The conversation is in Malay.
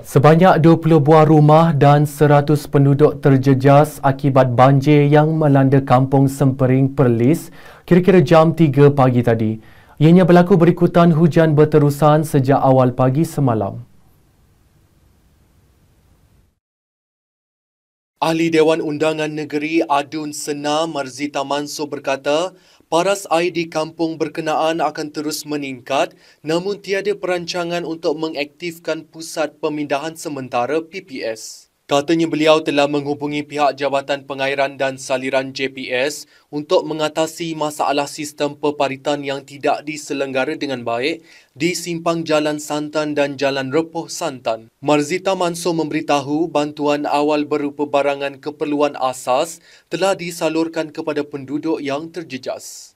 Sebanyak 20 buah rumah dan 100 penduduk terjejas akibat banjir yang melanda kampung Sempering Perlis kira-kira jam 3 pagi tadi. Ianya berlaku berikutan hujan berterusan sejak awal pagi semalam. Ahli Dewan Undangan Negeri Adun Sena Marzita Mansur berkata, paras air di kampung berkenaan akan terus meningkat namun tiada perancangan untuk mengaktifkan pusat pemindahan sementara PPS. Katanya beliau telah menghubungi pihak Jabatan Pengairan dan Saliran JPS untuk mengatasi masalah sistem peparitan yang tidak diselenggara dengan baik di simpang Jalan Santan dan Jalan Repoh Santan. Marzita Mansur memberitahu bantuan awal berupa barangan keperluan asas telah disalurkan kepada penduduk yang terjejas.